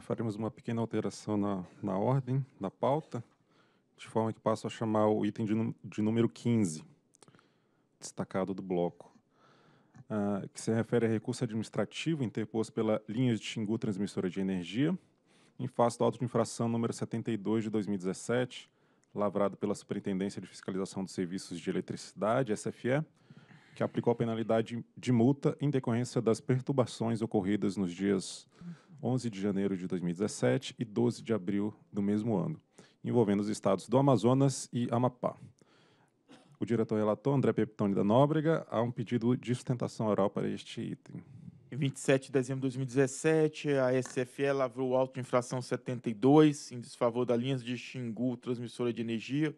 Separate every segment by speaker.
Speaker 1: faremos uma pequena alteração na, na ordem da pauta, de forma que passo a chamar o item de, de número 15, destacado do bloco, uh, que se refere a recurso administrativo interposto pela linha de Xingu Transmissora de Energia, em face do auto de infração número 72 de 2017, lavrado pela Superintendência de Fiscalização dos Serviços de Eletricidade, SFE, que aplicou a penalidade de multa em decorrência das perturbações ocorridas nos dias 11 de janeiro de 2017 e 12 de abril do mesmo ano, envolvendo os estados do Amazonas e Amapá. O diretor relator, André Peptoni da Nóbrega, há um pedido de sustentação oral para este item.
Speaker 2: Em 27 de dezembro de 2017, a SFE lavrou auto-infração 72 em desfavor da linhas de Xingu Transmissora de Energia,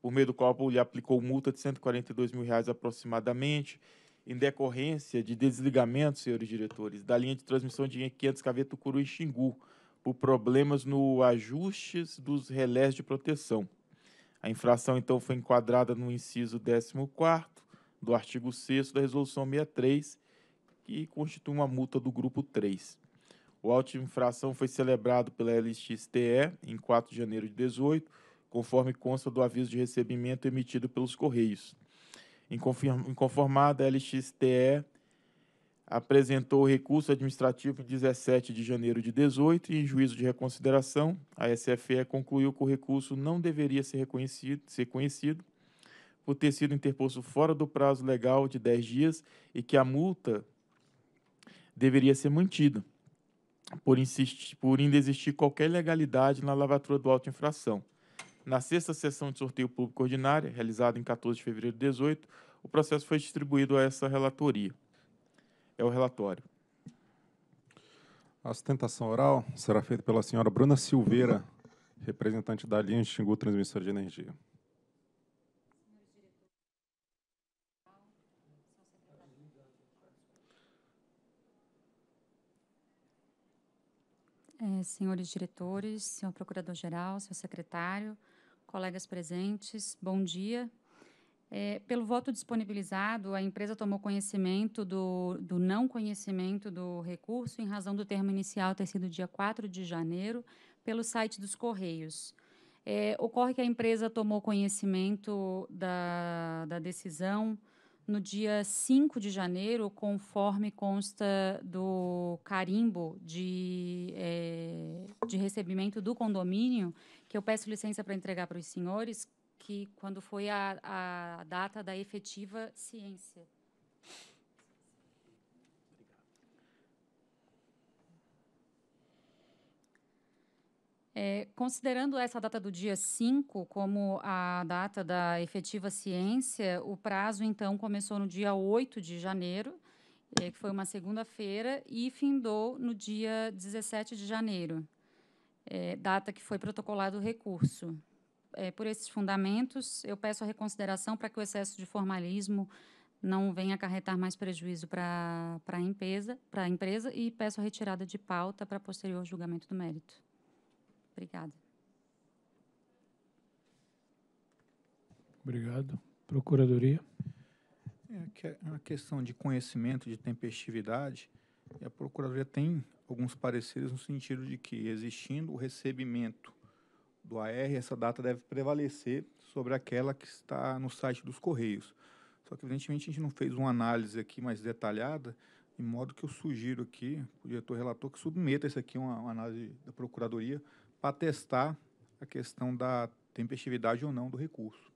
Speaker 2: por meio do qual lhe aplicou multa de R$ 142 mil reais aproximadamente em decorrência de desligamento, senhores diretores, da linha de transmissão de 500 kV Tucuru e Xingu, por problemas no ajustes dos relés de proteção. A infração, então, foi enquadrada no inciso 14 do artigo 6 da Resolução 63, que constitui uma multa do grupo 3. O auto de infração foi celebrado pela LXTE em 4 de janeiro de 18, conforme consta do aviso de recebimento emitido pelos Correios inconformada, a LXTE apresentou o recurso administrativo em 17 de janeiro de 18 e, em juízo de reconsideração, a SFE concluiu que o recurso não deveria ser reconhecido, ser conhecido por ter sido interposto fora do prazo legal de 10 dias e que a multa deveria ser mantida por, insistir, por ainda existir qualquer legalidade na lavatura do auto-infração. Na sexta sessão de sorteio público ordinária, realizada em 14 de fevereiro de 2018, o processo foi distribuído a essa relatoria. É o relatório.
Speaker 1: A sustentação oral será feita pela senhora Bruna Silveira, representante da linha Xingu Transmissora de Energia.
Speaker 3: É, senhores diretores, senhor procurador-geral, senhor secretário, colegas presentes, bom dia. É, pelo voto disponibilizado, a empresa tomou conhecimento do, do não conhecimento do recurso em razão do termo inicial ter sido dia 4 de janeiro pelo site dos Correios. É, ocorre que a empresa tomou conhecimento da, da decisão no dia 5 de janeiro, conforme consta do carimbo de, é, de recebimento do condomínio, que eu peço licença para entregar para os senhores, que quando foi a, a data da efetiva ciência. É, considerando essa data do dia 5 como a data da efetiva ciência, o prazo então começou no dia 8 de janeiro, é, que foi uma segunda-feira, e findou no dia 17 de janeiro, é, data que foi protocolado o recurso. É, por esses fundamentos, eu peço a reconsideração para que o excesso de formalismo não venha acarretar mais prejuízo para a empresa, empresa e peço a retirada de pauta para posterior julgamento do mérito. Obrigada.
Speaker 2: Obrigado. Procuradoria. É, é uma questão de conhecimento, de tempestividade, a Procuradoria tem alguns pareceres no sentido de que, existindo o recebimento do AR, essa data deve prevalecer sobre aquela que está no site dos Correios. Só que, evidentemente, a gente não fez uma análise aqui mais detalhada, de modo que eu sugiro aqui, o diretor relator, que submeta isso aqui a uma análise da Procuradoria para testar a questão da tempestividade ou não do recurso.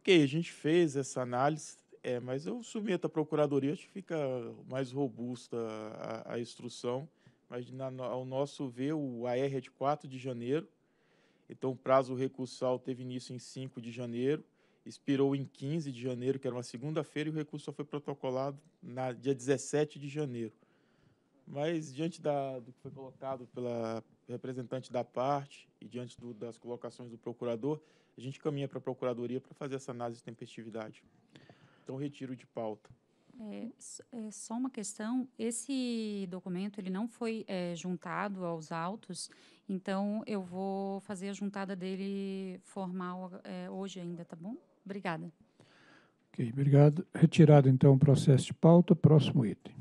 Speaker 2: Ok, a gente fez essa análise, é, mas eu submeto à procuradoria, acho que fica mais robusta a, a instrução, mas na, ao nosso ver, o AR é de 4 de janeiro, então o prazo recursal teve início em 5 de janeiro, expirou em 15 de janeiro, que era uma segunda-feira, e o recurso só foi protocolado na dia 17 de janeiro. Mas, diante da, do que foi colocado pela representante da parte e diante do, das colocações do procurador, a gente caminha para a Procuradoria para fazer essa análise de tempestividade. Então, retiro de pauta.
Speaker 3: É, é, só uma questão. Esse documento ele não foi é, juntado aos autos, então eu vou fazer a juntada dele formal é, hoje ainda, tá bom? Obrigada. Ok, obrigado. Retirado então o processo de pauta. Próximo item.